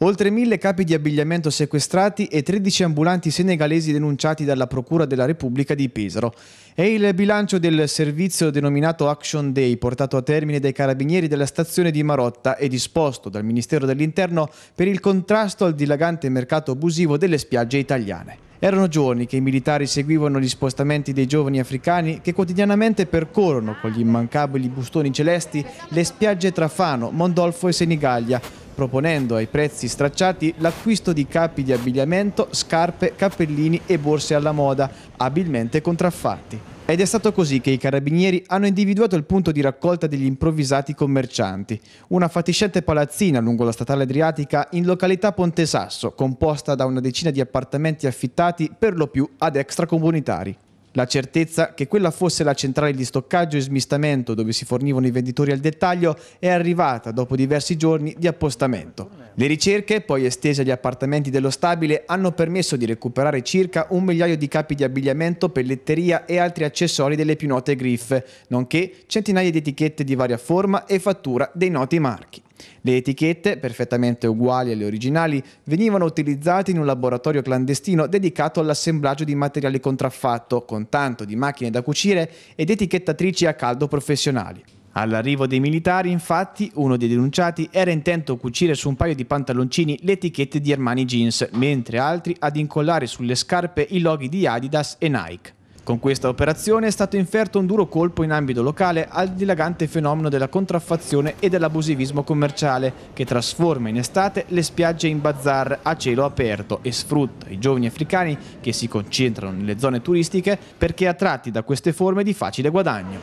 Oltre mille capi di abbigliamento sequestrati e 13 ambulanti senegalesi denunciati dalla Procura della Repubblica di Pesaro. È il bilancio del servizio denominato Action Day, portato a termine dai carabinieri della stazione di Marotta e disposto dal Ministero dell'Interno per il contrasto al dilagante mercato abusivo delle spiagge italiane. Erano giorni che i militari seguivano gli spostamenti dei giovani africani che quotidianamente percorrono con gli immancabili bustoni celesti le spiagge tra Fano, Mondolfo e Senigallia proponendo ai prezzi stracciati l'acquisto di capi di abbigliamento, scarpe, cappellini e borse alla moda, abilmente contraffatti. Ed è stato così che i carabinieri hanno individuato il punto di raccolta degli improvvisati commercianti, una fatiscente palazzina lungo la statale adriatica in località Ponte Sasso, composta da una decina di appartamenti affittati per lo più ad extracomunitari. La certezza che quella fosse la centrale di stoccaggio e smistamento dove si fornivano i venditori al dettaglio è arrivata dopo diversi giorni di appostamento. Le ricerche, poi estese agli appartamenti dello stabile, hanno permesso di recuperare circa un migliaio di capi di abbigliamento, pelletteria e altri accessori delle più note griffe, nonché centinaia di etichette di varia forma e fattura dei noti marchi. Le etichette, perfettamente uguali alle originali, venivano utilizzate in un laboratorio clandestino dedicato all'assemblaggio di materiale contraffatto, con tanto di macchine da cucire ed etichettatrici a caldo professionali. All'arrivo dei militari, infatti, uno dei denunciati era intento a cucire su un paio di pantaloncini le etichette di Armani Jeans, mentre altri ad incollare sulle scarpe i loghi di Adidas e Nike. Con questa operazione è stato inferto un duro colpo in ambito locale al dilagante fenomeno della contraffazione e dell'abusivismo commerciale, che trasforma in estate le spiagge in bazar a cielo aperto e sfrutta i giovani africani che si concentrano nelle zone turistiche perché attratti da queste forme di facile guadagno.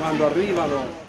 Quando arrivano